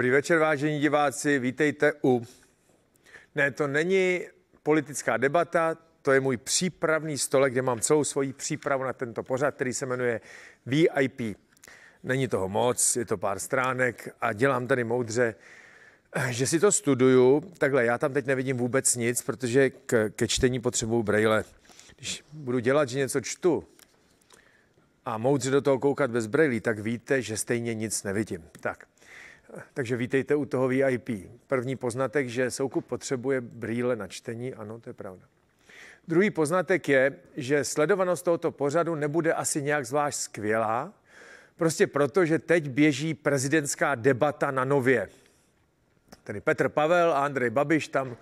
Dobrý večer, vážení diváci, vítejte u... Ne, to není politická debata, to je můj přípravný stole, kde mám celou svoji přípravu na tento pořad, který se jmenuje VIP. Není toho moc, je to pár stránek a dělám tady moudře, že si to studuju. Takhle, já tam teď nevidím vůbec nic, protože k, ke čtení potřebuju brejle. Když budu dělat, že něco čtu, a moudře do toho koukat bez brejlí, tak víte, že stejně nic nevidím. Tak, takže vítejte u toho VIP. První poznatek, že Soukup potřebuje brýle na čtení, ano, to je pravda. Druhý poznatek je, že sledovanost tohoto pořadu nebude asi nějak zvlášť skvělá, prostě proto, že teď běží prezidentská debata na nově. Tedy Petr Pavel a Andrej Babiš tam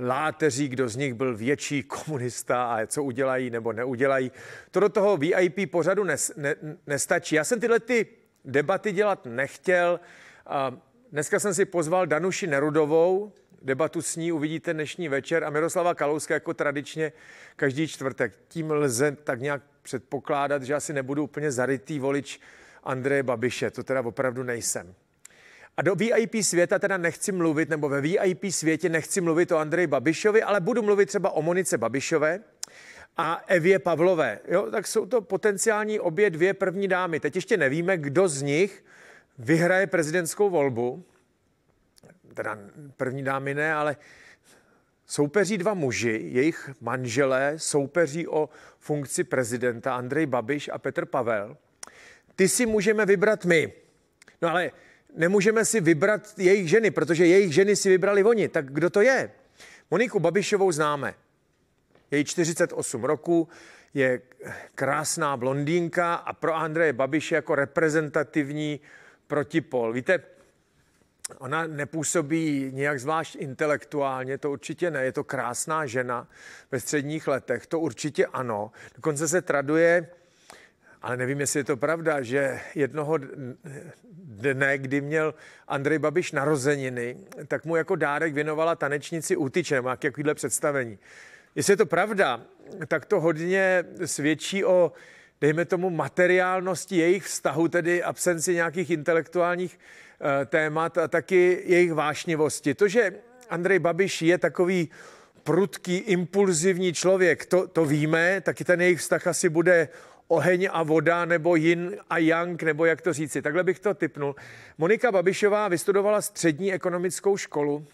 láteří, kdo z nich byl větší komunista a co udělají nebo neudělají. To do toho VIP pořadu nes, ne, nestačí. Já jsem tyhle ty debaty dělat nechtěl, a dneska jsem si pozval Danuši Nerudovou, debatu s ní uvidíte dnešní večer a Miroslava Kalouska jako tradičně každý čtvrtek. Tím lze tak nějak předpokládat, že asi nebudu úplně zarytý volič Andreje Babiše, to teda opravdu nejsem. A do VIP světa teda nechci mluvit, nebo ve VIP světě nechci mluvit o Andreji Babišovi, ale budu mluvit třeba o Monice Babišové a Evě Pavlové. Jo, tak jsou to potenciální obě dvě první dámy. Teď ještě nevíme, kdo z nich vyhraje prezidentskou volbu, teda první dámy ne, ale soupeří dva muži, jejich manželé soupeří o funkci prezidenta Andrej Babiš a Petr Pavel. Ty si můžeme vybrat my. No ale nemůžeme si vybrat jejich ženy, protože jejich ženy si vybrali oni. Tak kdo to je? Moniku Babišovou známe. Je 48 roku, je krásná blondýnka a pro Andreje Babiše jako reprezentativní protipol. Víte, Ona nepůsobí nějak zvlášť intelektuálně, to určitě ne. Je to krásná žena ve středních letech, to určitě ano. Dokonce se traduje, ale nevím, jestli je to pravda, že jednoho dne, kdy měl Andrej Babiš narozeniny, tak mu jako dárek věnovala tanečnici Utyče, má jakýhle představení. Jestli je to pravda, tak to hodně svědčí o dejme tomu, materiálnosti jejich vztahu, tedy absenci nějakých intelektuálních eh, témat a taky jejich vášnivosti. To, že Andrej Babiš je takový prudký, impulzivní člověk, to, to víme, taky ten jejich vztah asi bude oheň a voda, nebo Jin a yang, nebo jak to říci. Takhle bych to typnul. Monika Babišová vystudovala střední ekonomickou školu,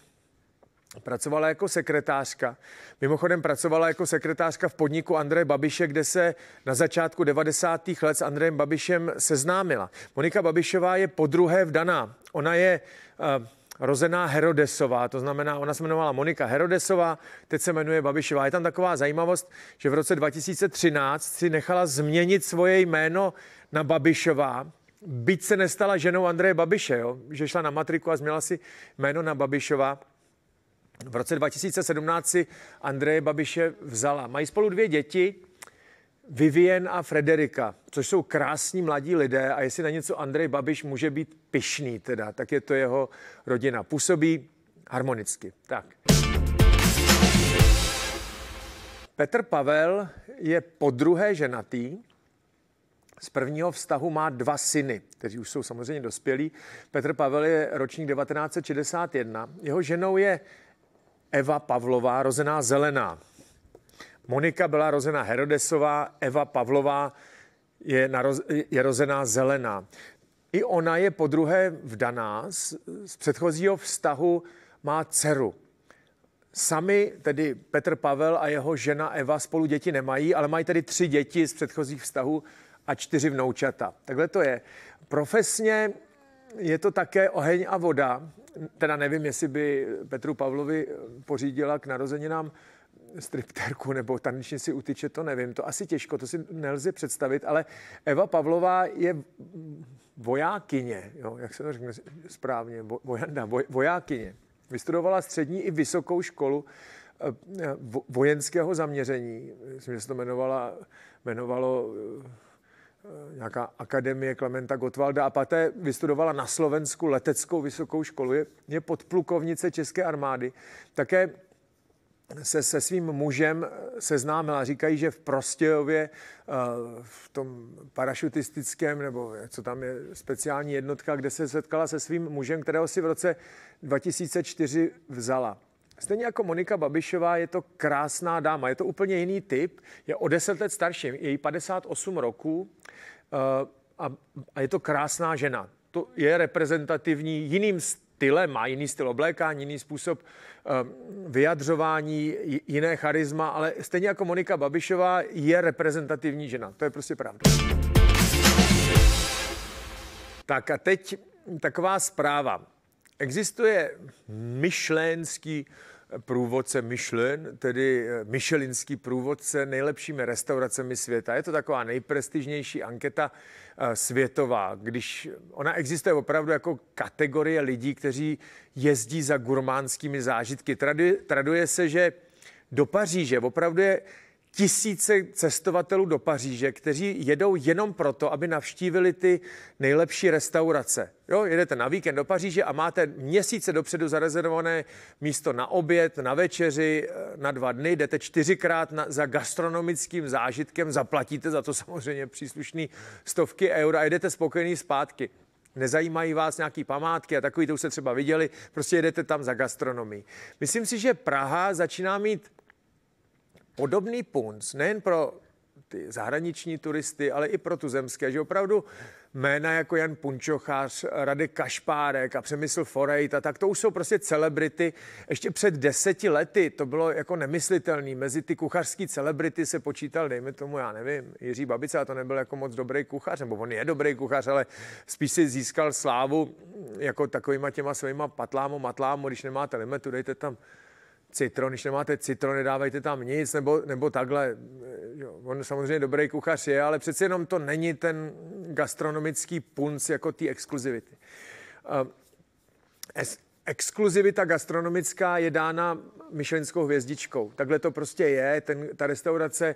Pracovala jako sekretářka. Mimochodem pracovala jako sekretářka v podniku Andreje Babiše, kde se na začátku 90. let s Andrejem Babišem seznámila. Monika Babišová je podruhé vdaná. Ona je uh, rozená Herodesová, to znamená, ona se jmenovala Monika Herodesová, teď se jmenuje Babišová. Je tam taková zajímavost, že v roce 2013 si nechala změnit svoje jméno na Babišová, byť se nestala ženou Andreje Babiše, jo? že šla na matriku a změla si jméno na Babišová. V roce 2017 si Andreje Babiše vzala. Mají spolu dvě děti, Vivien a Frederika, což jsou krásní mladí lidé a jestli na něco Andrej Babiš může být pyšný teda, tak je to jeho rodina. Působí harmonicky. Tak. Petr Pavel je po druhé ženatý. Z prvního vztahu má dva syny, kteří už jsou samozřejmě dospělí. Petr Pavel je ročník 1961. Jeho ženou je Eva Pavlová, rozená Zelená. Monika byla rozená Herodesová, Eva Pavlová je, naroz, je rozená Zelená. I ona je po druhé vdaná z, z předchozího vztahu má dceru. Sami tedy Petr Pavel a jeho žena Eva spolu děti nemají, ale mají tedy tři děti z předchozích vztahů a čtyři vnoučata. Takhle to je. Profesně je to také oheň a voda. Teda nevím, jestli by Petru Pavlovi pořídila k narozeninám stripterku nebo tanečnici utyče, to nevím, to asi těžko, to si nelze představit, ale Eva Pavlová je vojákyně, jo, jak se to řekne správně, vojanda, voj, vojákyně. Vystudovala střední i vysokou školu eh, vojenského zaměření, myslím, že se to jmenovala, jmenovalo eh, Eh, nějaká akademie Klementa Gottwalda a paté vystudovala na Slovensku leteckou vysokou školu, je, je podplukovnice České armády. Také se se svým mužem eh, seznámila. Říkají, že v Prostějově, eh, v tom parašutistickém, nebo co tam je, speciální jednotka, kde se setkala se svým mužem, kterého si v roce 2004 vzala. Stejně jako Monika Babišová je to krásná dáma, je to úplně jiný typ, je o deset let starší, je jí 58 roků eh, a, a je to krásná žena. To je reprezentativní jiným stylem, má jiný styl oblékání, jiný způsob eh, vyjadřování, jiné charisma, ale stejně jako Monika Babišová je reprezentativní žena. To je prostě pravda. Tak a teď taková zpráva. Existuje myšlenský průvodce Michelin, tedy eh, Michelinský průvodce nejlepšími restauracemi světa. Je to taková nejprestižnější anketa eh, světová, když ona existuje opravdu jako kategorie lidí, kteří jezdí za gurmánskými zážitky. traduje se, že do Paříže opravdu je tisíce cestovatelů do Paříže, kteří jedou jenom proto, aby navštívili ty nejlepší restaurace. Jo, jedete na víkend do Paříže a máte měsíce dopředu zarezervované místo na oběd, na večeři, eh, na dva dny, jdete čtyřikrát na, za gastronomickým zážitkem, zaplatíte za to samozřejmě příslušný stovky eur a jedete spokojený zpátky nezajímají vás nějaký památky a takový, to už se třeba viděli, prostě jedete tam za gastronomii. Myslím si, že Praha začíná mít podobný punc, nejen pro ty zahraniční turisty, ale i pro tu zemské. že opravdu jména jako Jan Punčochář, Radek Kašpárek a Přemysl Forejt a tak to už jsou prostě celebrity. Ještě před deseti lety to bylo jako nemyslitelný. Mezi ty kuchařský celebrity se počítal, dejme tomu, já nevím, Jiří Babice a to nebyl jako moc dobrý kuchař, nebo on je dobrý kuchař, ale spíš si získal slávu jako takovýma těma svýma patlámo, matlámo, když nemáte limetu, dejte tam citron, když nemáte citron, nedávejte tam nic, nebo, nebo takhle. On samozřejmě dobrý kuchař je, ale přeci jenom to není ten gastronomický punc jako ty exkluzivity. Eh, es, exkluzivita gastronomická je dána myšlenskou hvězdičkou. Takhle to prostě je. Ten, ta restaurace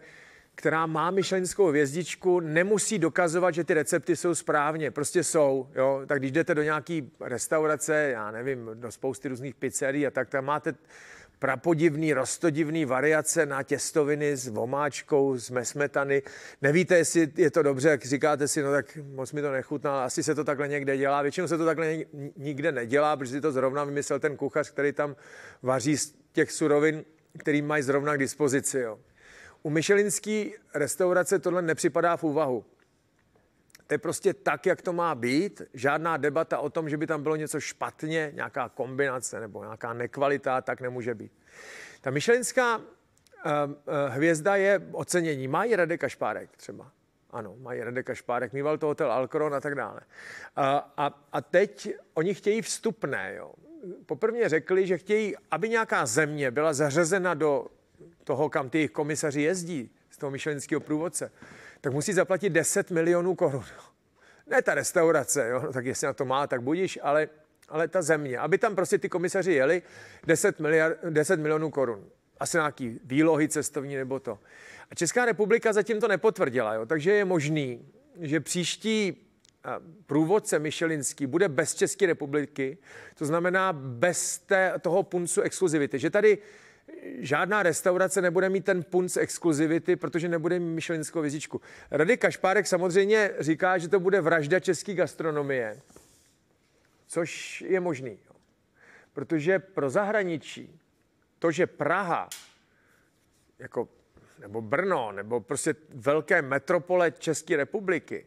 která má myšlenskou hvězdičku, nemusí dokazovat, že ty recepty jsou správně. Prostě jsou. Jo? Tak když jdete do nějaký restaurace, já nevím, do spousty různých pizzerií a tak, tam máte prapodivný, rostodivný variace na těstoviny s vomáčkou, s mesmetany. Nevíte, jestli je to dobře, jak říkáte si, no tak moc mi to nechutná, asi se to takhle někde dělá. Většinou se to takhle nikde nedělá, protože si to zrovna vymyslel ten kuchař, který tam vaří z těch surovin, který mají zrovna k dispozici. Jo. U Michelinský restaurace tohle nepřipadá v úvahu to je prostě tak, jak to má být. Žádná debata o tom, že by tam bylo něco špatně, nějaká kombinace nebo nějaká nekvalita, tak nemůže být. Ta myšlenská eh, eh, hvězda je ocenění. Má Radek Kašpárek třeba. Ano, mají Radek Kašpárek, mýval to hotel Alkron a tak dále. A, a, a teď oni chtějí vstupné. Jo. Poprvně řekli, že chtějí, aby nějaká země byla zařazena do toho, kam ty komisaři jezdí, z toho myšlenského průvodce tak musí zaplatit 10 milionů korun. Ne ta restaurace, jo? No, tak jestli na to má, tak budíš, ale, ale ta země. Aby tam prostě ty komisaři jeli 10, miliard, 10 milionů korun. Asi nějaký výlohy cestovní nebo to. A Česká republika zatím to nepotvrdila, jo? takže je možný, že příští průvodce Michelinský bude bez České republiky, to znamená bez té, toho puncu exkluzivity, že tady žádná restaurace nebude mít ten z exkluzivity, protože nebude mít myšlenickou vizičku. Rady Kašpárek samozřejmě říká, že to bude vražda české gastronomie, což je možný. Protože pro zahraničí to, že Praha, jako, nebo Brno, nebo prostě velké metropole České republiky,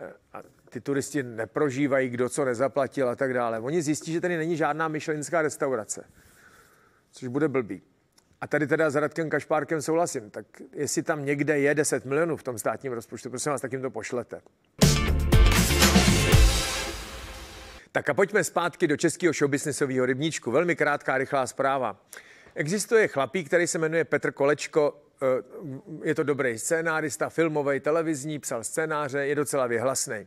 eh, a ty turisti neprožívají, kdo co nezaplatil a tak dále. Oni zjistí, že tady není žádná myšlenická restaurace což bude blbý. A tady teda s Radkem Kašpárkem souhlasím, tak jestli tam někde je 10 milionů v tom státním rozpočtu, prosím vás, tak jim to pošlete. Tak a pojďme zpátky do českého showbiznesového rybníčku. Velmi krátká, rychlá zpráva. Existuje chlapík, který se jmenuje Petr Kolečko, eh, je to dobrý scénárista, filmový, televizní, psal scénáře, je docela vyhlasný.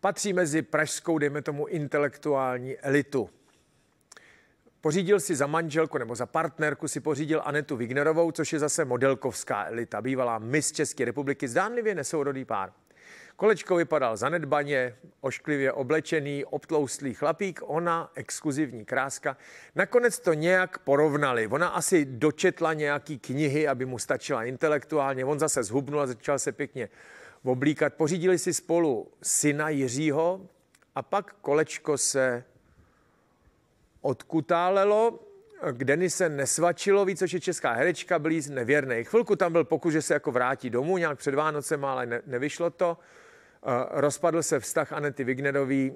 Patří mezi pražskou, dejme tomu, intelektuální elitu. Pořídil si za manželku nebo za partnerku si pořídil Anetu Wignerovou, což je zase modelkovská elita, bývalá mis České republiky, zdánlivě nesourodý pár. Kolečko vypadal zanedbaně, ošklivě oblečený, obtloustlý chlapík, ona exkluzivní kráska. Nakonec to nějak porovnali. Ona asi dočetla nějaký knihy, aby mu stačila intelektuálně. On zase zhubnul a začal se pěkně oblíkat. Pořídili si spolu syna Jiřího a pak kolečko se odkutálelo, k Denise Nesvačilovi, což je česká herečka, byl jí nevěrný. Chvilku tam byl pokus, že se jako vrátí domů nějak před Vánocem, ale ne, nevyšlo to. Eh, rozpadl se vztah Anety Vignerový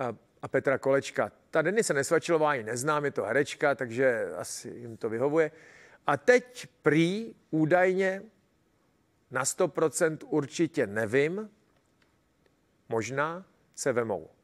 eh, a Petra Kolečka. Ta Denise Nesvačilová ji neznám, je to herečka, takže asi jim to vyhovuje. A teď prý údajně na 100% určitě nevím, možná se vemou.